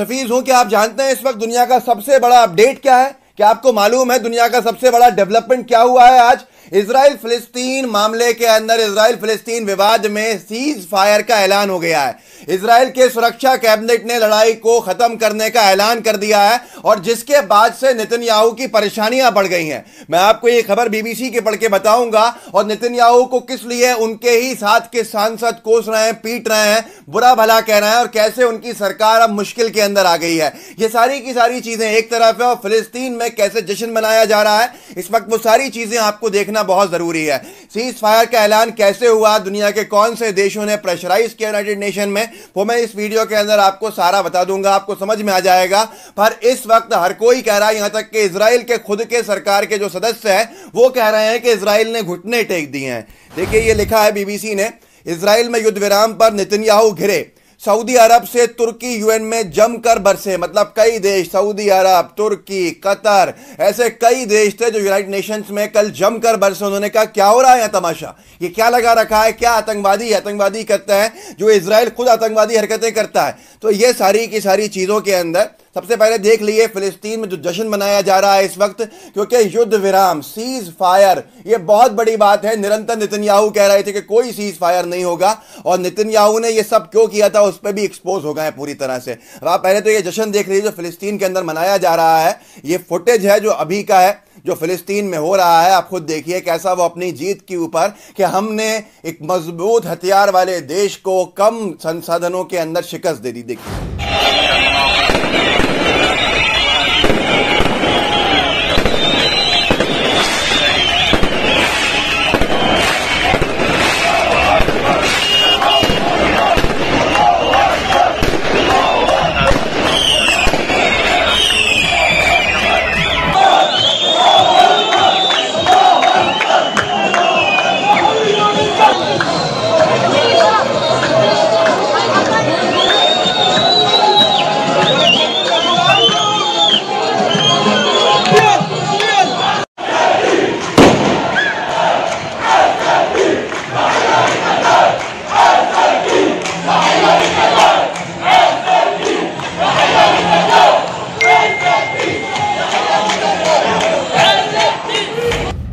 हफीज हूं कि आप जानते हैं इस वक्त दुनिया का सबसे बड़ा अपडेट क्या है क्या आपको मालूम है दुनिया का सबसे बड़ा डेवलपमेंट क्या हुआ है आज इसराइल फिलिस्तीन मामले के अंदर इसराइल फिलिस्तीन विवाद में सीज फायर का ऐलान हो गया है इसराइल के सुरक्षा कैबिनेट ने लड़ाई को खत्म करने का ऐलान कर दिया है और जिसके बाद से नितिन याहू की परेशानियां बढ़ गई हैं मैं आपको ये खबर बीबीसी के पढ़ के बताऊंगा और नितिन याहू को किस लिए उनके ही साथ के सांसद कोस रहे हैं पीट रहे हैं बुरा भला कह रहे हैं और कैसे उनकी सरकार अब मुश्किल के अंदर आ गई है ये सारी की सारी चीजें एक तरफ है और फिलिस्तीन में कैसे जश्न मनाया जा रहा है इस वक्त वो सारी चीजें आपको देखना समझना बहुत ज़रूरी है सीज फायर का ऐलान कैसे हुआ दुनिया के कौन से देशों ने प्रेशराइज किया यूनाइटेड नेशन में वो मैं इस वीडियो के अंदर आपको सारा बता दूंगा आपको समझ में आ जाएगा पर इस वक्त हर कोई कह रहा है यहां तक कि इसराइल के खुद के सरकार के जो सदस्य है वो कह रहे हैं कि इसराइल ने घुटने टेक दिए हैं देखिए ये लिखा है बीबीसी ने इसराइल में युद्ध विराम पर नितिन घिरे सऊदी अरब से तुर्की यूएन में जमकर बरसे मतलब कई देश सऊदी अरब तुर्की कतर ऐसे कई देश थे जो यूनाइटेड नेशंस में कल जमकर बरसे उन्होंने कहा क्या हो रहा है तमाशा ये क्या लगा रखा है क्या आतंकवादी आतंकवादी करता है जो इसराइल खुद आतंकवादी हरकतें करता है तो ये सारी की सारी चीज़ों के अंदर सबसे पहले देख लिए फिलिस्तीन में जो जश्न मनाया जा रहा है इस वक्त क्योंकि युद्ध विराम सीज फायर ये बहुत बड़ी बात है निरंतर नितिन याहू कह रहे थे कि कोई सीज फायर नहीं होगा और नितिन याहू ने यह सब क्यों किया था उस पर भी एक्सपोज हो गए पूरी तरह से आप पहले तो ये जश्न देख लीजिए जो फिलिस्तीन के अंदर मनाया जा रहा है ये फुटेज है जो अभी का है जो फिलिस्तीन में हो रहा है आप खुद देखिए कैसा वो अपनी जीत के ऊपर कि हमने एक मजबूत हथियार वाले देश को कम संसाधनों के अंदर शिकस्त दे दी देखिए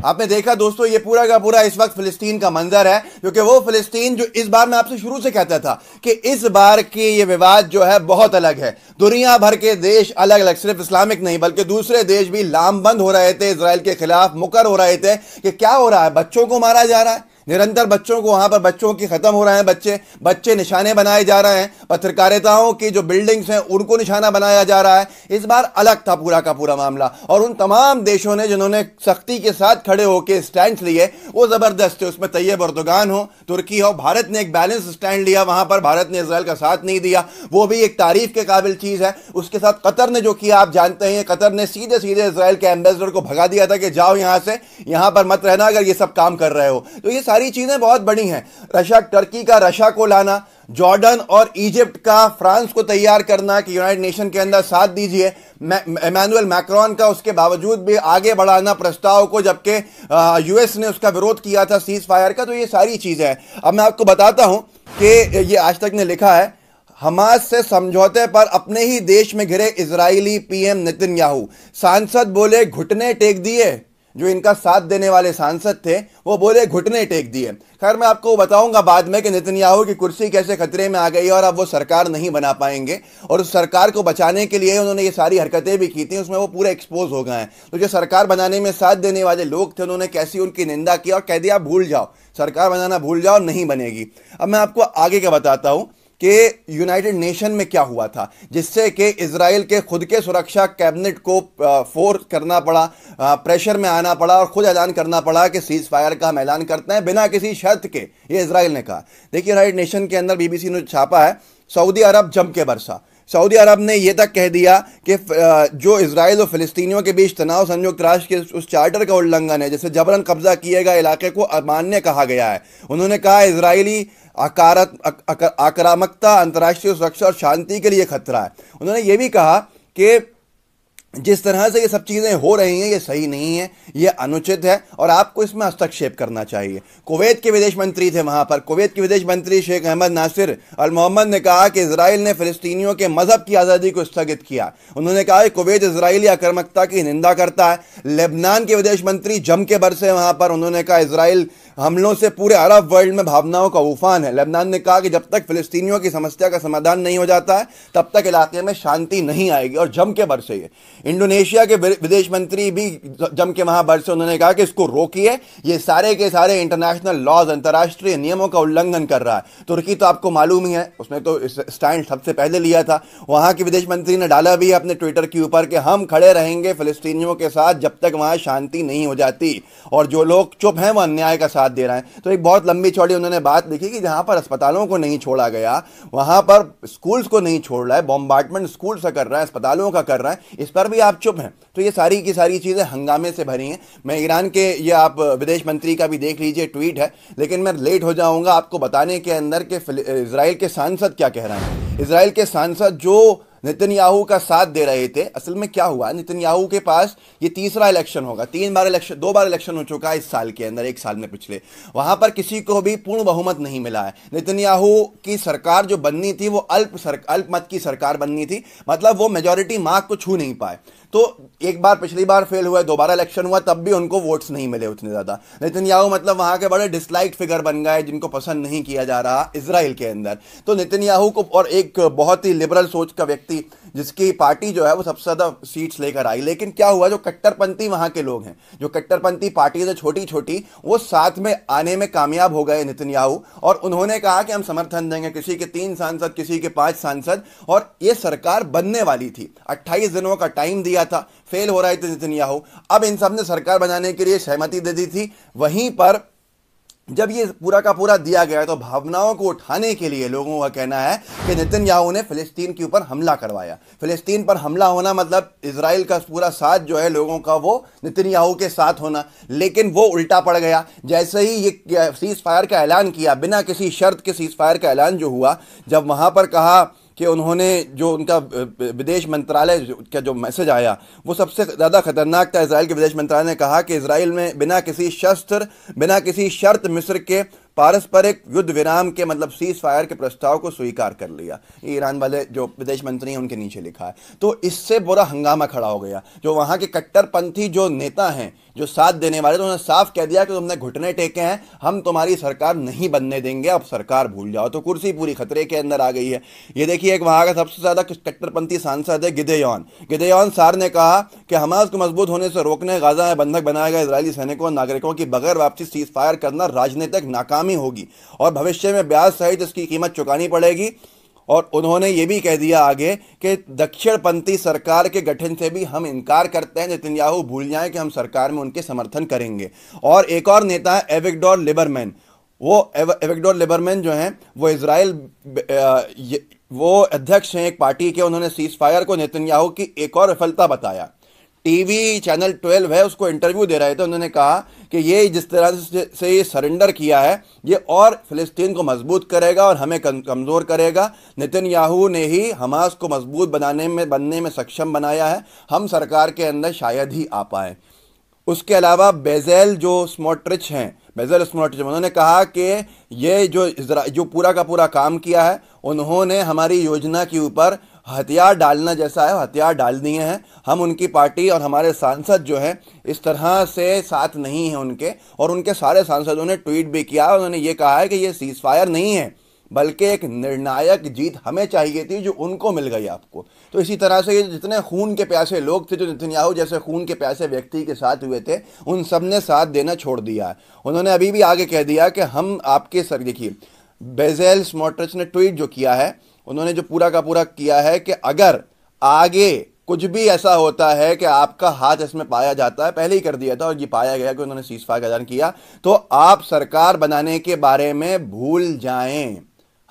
आपने देखा दोस्तों ये पूरा का पूरा इस वक्त फिलिस्तीन का मंजर है क्योंकि वो फिलिस्तीन जो इस बार मैं आपसे शुरू से कहता था कि इस बार की ये विवाद जो है बहुत अलग है दुनिया भर के देश अलग अलग सिर्फ इस्लामिक नहीं बल्कि दूसरे देश भी लामबंद हो रहे थे इसराइल के खिलाफ मुकर हो रहे थे कि क्या हो रहा है बच्चों को मारा जा रहा है निरंतर बच्चों को वहाँ पर बच्चों की ख़त्म हो रहे हैं बच्चे बच्चे निशाने बनाए जा रहे हैं पत्रकारिताओं की जो बिल्डिंग्स हैं उनको निशाना बनाया जा रहा है इस बार अलग था पूरा का पूरा मामला और उन तमाम देशों ने जिन्होंने सख्ती के साथ खड़े होकर स्टैंड लिए वो ज़बरदस्त थे उसमें तैयब अर्दोगान हो तुर्की हो भारत ने एक बैलेंस स्टैंड लिया वहाँ पर भारत ने इसराइल का साथ नहीं दिया वो भी एक तारीफ के काबिल चीज़ है उसके साथ कतर ने जो किया आप जानते हैं कतर ने सीधे सीधे इसराइल के एम्बेसडर को भगा दिया था कि जाओ यहाँ से यहाँ पर मत रहना अगर ये सब काम कर रहे हो तो ये सारी चीज़ें बहुत बड़ी हैं रशिया टर्की का रशिया को लाना जॉर्डन और इजिप्ट का फ्रांस को तैयार करना कि यूनाइटेड नेशन के अंदर साथ दीजिए इमानुअल मैक्रॉन का उसके बावजूद भी आगे बढ़ाना प्रस्ताव को जबकि यूएस ने उसका विरोध किया था सीज फायर का तो ये सारी चीज़ें हैं अब मैं आपको बताता हूं कि ये आज तक ने लिखा है हमास से समझौते पर अपने ही देश में घिरे इजरायली पीएम नितिन याहू सांसद बोले घुटने टेक दिए जो इनका साथ देने वाले सांसद थे वो बोले घुटने टेक दिए खैर मैं आपको बताऊंगा बाद में कि नितिन की कुर्सी कैसे खतरे में आ गई और अब वो सरकार नहीं बना पाएंगे और उस सरकार को बचाने के लिए उन्होंने ये सारी हरकतें भी की थी उसमें वो पूरे एक्सपोज हो गए हैं तो जो सरकार बनाने में साथ देने वाले लोग थे उन्होंने कैसी उनकी निंदा की और कह दिया भूल जाओ सरकार बनाना भूल जाओ नहीं बनेगी अब मैं आपको आगे का बताता हूँ कि यूनाइटेड नेशन में क्या हुआ था जिससे कि इसराइल के खुद के सुरक्षा कैबिनेट को फोर्स करना पड़ा प्रेशर में आना पड़ा और खुद ऐलान करना पड़ा कि सीज फायर का हम ऐलान करते हैं बिना किसी शर्त के ये इसराइल ने कहा देखिए यूनाइटेड नेशन के अंदर बीबीसी ने छापा है सऊदी अरब जम के बरसा सऊदी अरब ने यह तक कह दिया कि जो इसराइल और फिलिस्तीनियों के बीच तनाव संयुक्त राष्ट्र के उस चार्टर का उल्लंघन है जैसे जबरन कब्जा किए गए इलाके को अमान्य कहा गया है उन्होंने कहा इसराइली आक्रामकता अंतर्राष्ट्रीय सुरक्षा और शांति के लिए खतरा है उन्होंने ये भी कहा कि जिस तरह से ये सब चीज़ें हो रही हैं ये सही नहीं है ये अनुचित है और आपको इसमें हस्तक्षेप करना चाहिए कुवैत के विदेश मंत्री थे वहाँ पर कुवैत के विदेश मंत्री शेख अहमद नासिर अल मोहम्मद ने कहा कि इसराइल ने फिलिस्तीनियों के मजहब की आज़ादी को स्थगित किया उन्होंने कहा कि कुवैत इसराइली आक्रमकता की निंदा करता है लेबनान के विदेश मंत्री जम के बरसे वहाँ पर उन्होंने कहा इसराइल हमलों से पूरे अरब वर्ल्ड में भावनाओं का उफान है लेबनान ने कहा कि जब तक फिलिस्तीनियों की समस्या का समाधान नहीं हो जाता है तब तक इलाके में शांति नहीं आएगी और जम के बरसे ये इंडोनेशिया के विदेश मंत्री भी जम के वहाँ बरसे उन्होंने कहा कि इसको रोकिए ये सारे के सारे इंटरनेशनल लॉज अंतर्राष्ट्रीय नियमों का उल्लंघन कर रहा है तुर्की तो आपको मालूम ही है उसने तो स्टैंड सबसे पहले लिया था वहां के विदेश मंत्री ने डाला भी अपने ट्विटर के ऊपर कि हम खड़े रहेंगे फिलिस्तीनियों के साथ जब तक वहां शांति नहीं हो जाती और जो लोग चुप हैं वह अन्याय का साथ साथ दे रहा है तो एक बहुत लंबी चौड़ी उन्होंने बात लिखी कि जहां पर अस्पतालों को नहीं छोड़ा गया वहां पर स्कूल्स को नहीं छोड़ रहा है बॉम्बार्टमेंट स्कूल का कर रहा है अस्पतालों का कर रहा है इस पर भी आप चुप हैं तो ये सारी की सारी चीज़ें हंगामे से भरी हैं मैं ईरान के ये आप विदेश मंत्री का भी देख लीजिए ट्वीट है लेकिन मैं लेट हो जाऊंगा आपको बताने के अंदर के इसराइल के सांसद क्या कह रहे हैं इसराइल के सांसद जो नितिन का साथ दे रहे थे असल में क्या हुआ नितिन के पास ये तीसरा इलेक्शन होगा तीन बार इलेक्शन दो बार इलेक्शन हो चुका है इस साल के अंदर एक साल में पिछले वहां पर किसी को भी पूर्ण बहुमत नहीं मिला है नितिन की सरकार जो बननी थी वो अल्प सर अल्प मत की सरकार बननी थी मतलब वो मेजोरिटी मार्क को छू नहीं पाए तो एक बार पिछली बार फेल हुआ दोबारा इलेक्शन हुआ तब भी उनको वोट्स नहीं मिले उतने ज़्यादा नितिन याहू मतलब वहां के बड़े डिसलाइक फिगर बन गए जिनको पसंद नहीं किया जा रहा इसराइल के अंदर तो नितिन याहू को और एक बहुत ही लिबरल सोच का व्यक्ति थी जिसकी पार्टी जो है वो सबसे ज़्यादा सीट्स लेकर आई लेकिन क्या हुआ जो कट्टरपंथी वहां के लोग हैं जो कट्टरपंथी पार्टी है छोटी छोटी वो साथ में आने में कामयाब हो गए नितिन याहू और उन्होंने कहा कि हम समर्थन देंगे किसी के तीन सांसद किसी के पांच सांसद और ये सरकार बनने वाली थी अट्ठाईस दिनों का टाइम दिया था फेल हो रहा है नितिन याहू अब इन सब ने सरकार बनाने के लिए सहमति दे दी थी वहीं पर जब ये पूरा का पूरा दिया गया तो भावनाओं को उठाने के लिए लोगों का कहना है कि नितिन याहू ने फिलिस्तीन के ऊपर हमला करवाया फिलिस्तीन पर हमला होना मतलब इसराइल का पूरा साथ जो है लोगों का वो नितिन याहू के साथ होना लेकिन वो उल्टा पड़ गया जैसे ही ये सीज़ फायर का ऐलान किया बिना किसी शर्त के सीज़ फायर का ऐलान जो हुआ जब वहाँ पर कहा कि उन्होंने जो उनका विदेश मंत्रालय का जो मैसेज आया वो सबसे ज़्यादा खतरनाक था इसराइल के विदेश मंत्रालय ने कहा कि इसराइल में बिना किसी शस्त्र बिना किसी शर्त मिस्र के पारस्परिक युद्ध विराम के मतलब सीज फायर के प्रस्ताव को स्वीकार कर लिया ईरान वाले जो विदेश मंत्री हैं उनके नीचे लिखा है तो इससे बुरा हंगामा खड़ा हो गया जो वहाँ के कट्टरपंथी जो नेता हैं जो साथ देने वाले तो उन्होंने साफ कह दिया कि तुमने घुटने टेके हैं हम तुम्हारी सरकार नहीं बनने देंगे अब सरकार भूल जाओ तो कुर्सी पूरी खतरे के अंदर आ गई है ये देखिए एक वहाँ का सबसे ज़्यादा कट्टरपंथी सांसद है गिदेयौन गिदेयौन सार ने कहा कि हमास को मजबूत होने से रोकने गाजा में बंधक बनाए गए इसराइली सैनिकों और नागरिकों की बगैर वापसी सीज फायर करना राजनीतिक नाकाम नीलामी होगी और भविष्य में ब्याज सहित इसकी कीमत चुकानी पड़ेगी और उन्होंने ये भी कह दिया आगे कि दक्षिणपंथी सरकार के गठन से भी हम इनकार करते हैं नितिन याहू भूल जाएं कि हम सरकार में उनके समर्थन करेंगे और एक और नेता है एविकडोर लिबरमैन वो एविकडोर लिबरमैन जो हैं वो इसराइल वो अध्यक्ष हैं एक पार्टी के उन्होंने सीज फायर को नितिन याहू की एक और विफलता बताया टीवी चैनल 12 है उसको इंटरव्यू दे रहे थे तो उन्होंने कहा कि ये जिस तरह से ये सरेंडर किया है ये और फिलिस्तीन को मजबूत करेगा और हमें कमज़ोर करेगा नितिन याहू ने ही हमास को मजबूत बनाने में बनने में सक्षम बनाया है हम सरकार के अंदर शायद ही आ पाए उसके अलावा बेजेल जो स्मोट्रिच हैं बेजल स्मोट्रिच उन्होंने कहा कि ये जो जो पूरा का पूरा काम किया है उन्होंने हमारी योजना के ऊपर हथियार डालना जैसा है हथियार डाल दिए हैं हम उनकी पार्टी और हमारे सांसद जो हैं इस तरह से साथ नहीं हैं उनके और उनके सारे सांसदों ने ट्वीट भी किया उन्होंने ये कहा है कि ये सीज फायर नहीं है बल्कि एक निर्णायक जीत हमें चाहिए थी जो उनको मिल गई आपको तो इसी तरह से ये जितने खून के प्यासे लोग थे जो नितिनयाहू जैसे खून के प्यासे व्यक्ति के साथ हुए थे उन सब ने साथ देना छोड़ दिया है उन्होंने अभी भी आगे कह दिया कि हम आपके सर देखिए बेजेल स्मॉट्रिच ने ट्वीट जो किया है उन्होंने जो पूरा का पूरा किया है कि अगर आगे कुछ भी ऐसा होता है कि आपका हाथ इसमें पाया जाता है पहले ही कर दिया था और ये पाया गया कि उन्होंने सीज फायर का ऐलान किया तो आप सरकार बनाने के बारे में भूल जाएं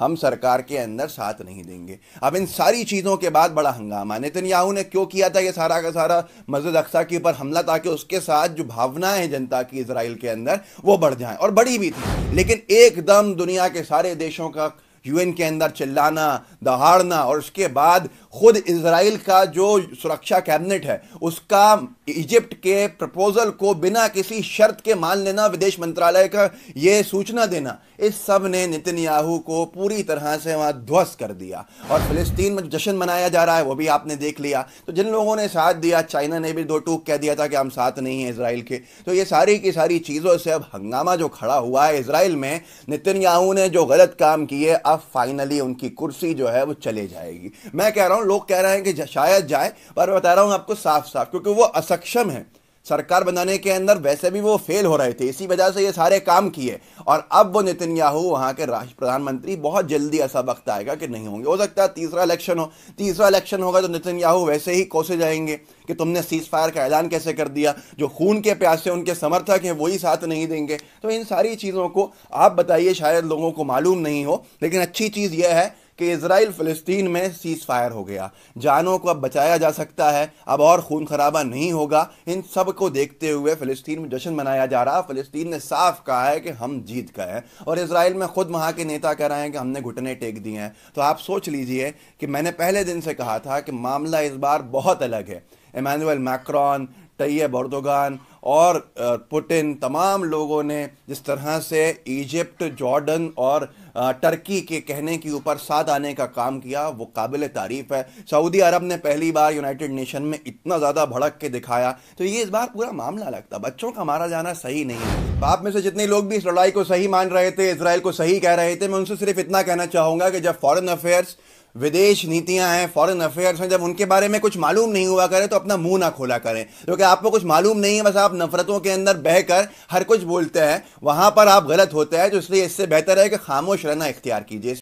हम सरकार के अंदर साथ नहीं देंगे अब इन सारी चीज़ों के बाद बड़ा हंगामा नितिन ने क्यों किया था ये सारा का सारा मस्जिद अक्सा के ऊपर हमला ताकि उसके साथ जो भावना है जनता की इसराइल के अंदर वो बढ़ जाए और बड़ी भी थी लेकिन एकदम दुनिया के सारे देशों का यूएन के अंदर चिल्लाना दहाड़ना और उसके बाद खुद इसराइल का जो सुरक्षा कैबिनेट है उसका इजिप्ट के प्रपोजल को बिना किसी शर्त के मान लेना विदेश मंत्रालय का ये सूचना देना इस सब ने नितिन याहू को पूरी तरह से वहाँ ध्वस्त कर दिया और फिलिस्तीन में जश्न मनाया जा रहा है वो भी आपने देख लिया तो जिन लोगों ने साथ दिया चाइना ने भी दो टूक कह दिया था कि हम साथ नहीं हैं इसराइल के तो ये सारी की सारी चीज़ों से अब हंगामा जो खड़ा हुआ है इसराइल में नितिन याहू ने जो गलत काम किए अब फाइनली उनकी कुर्सी जो है वो चले जाएगी मैं कह रहा हूं लोग कह रहे हैं कि शायद जाए पर मैं बता रहा हूं आपको साफ साफ क्योंकि वो असक्षम है सरकार बनाने के अंदर वैसे भी वो फेल हो रहे थे इसी वजह से ये सारे काम किए और अब वो नितिन याहू वहाँ के राष्ट्र प्रधानमंत्री बहुत जल्दी ऐसा वक्त आएगा कि नहीं होंगे हो सकता है तीसरा इलेक्शन हो तीसरा इलेक्शन होगा तो नितिन याहू वैसे ही कोसे जाएंगे कि तुमने सीज फायर का ऐलान कैसे कर दिया जो खून के प्यासे उनके समर्थक हैं वही साथ नहीं देंगे तो इन सारी चीज़ों को आप बताइए शायद लोगों को मालूम नहीं हो लेकिन अच्छी चीज़ यह है कि इसराइल फ़लस्तीन में सीज़ फायर हो गया जानों को अब बचाया जा सकता है अब और खून खराबा नहीं होगा इन सब को देखते हुए फ़लस्तीन में जश्न मनाया जा रहा फ़लस्तीन ने साफ कहा है कि हम जीत गए हैं और इसराइल में खुद वहाँ के नेता कह रहे हैं कि हमने घुटने टेक दिए हैं तो आप सोच लीजिए कि मैंने पहले दिन से कहा था कि मामला इस बार बहुत अलग है इमानुअल मैक्रॉन तैयब बोर्दोगान और पुटिन तमाम लोगों ने जिस तरह से इजिप्ट जॉर्डन और टर्की के कहने के ऊपर साथ आने का काम किया वो काबिल तारीफ है सऊदी अरब ने पहली बार यूनाइटेड नेशन में इतना ज़्यादा भड़क के दिखाया तो ये इस बार पूरा मामला लगता बच्चों का मारा जाना सही नहीं है आप में से जितने लोग भी इस लड़ाई को सही मान रहे थे इसराइल को सही कह रहे थे मैं उनसे सिर्फ इतना कहना चाहूँगा कि जब फॉरन अफेयर्स विदेश नीतियां हैं फॉरेन अफेयर्स हैं जब उनके बारे में कुछ मालूम नहीं हुआ करे तो अपना मुंह ना खोला करें क्योंकि आपको कुछ मालूम नहीं है बस आप नफरतों के अंदर बहकर हर कुछ बोलते हैं वहां पर आप गलत होते हैं तो इसलिए इससे बेहतर है कि खामोश रहना इख्तियार कीजिए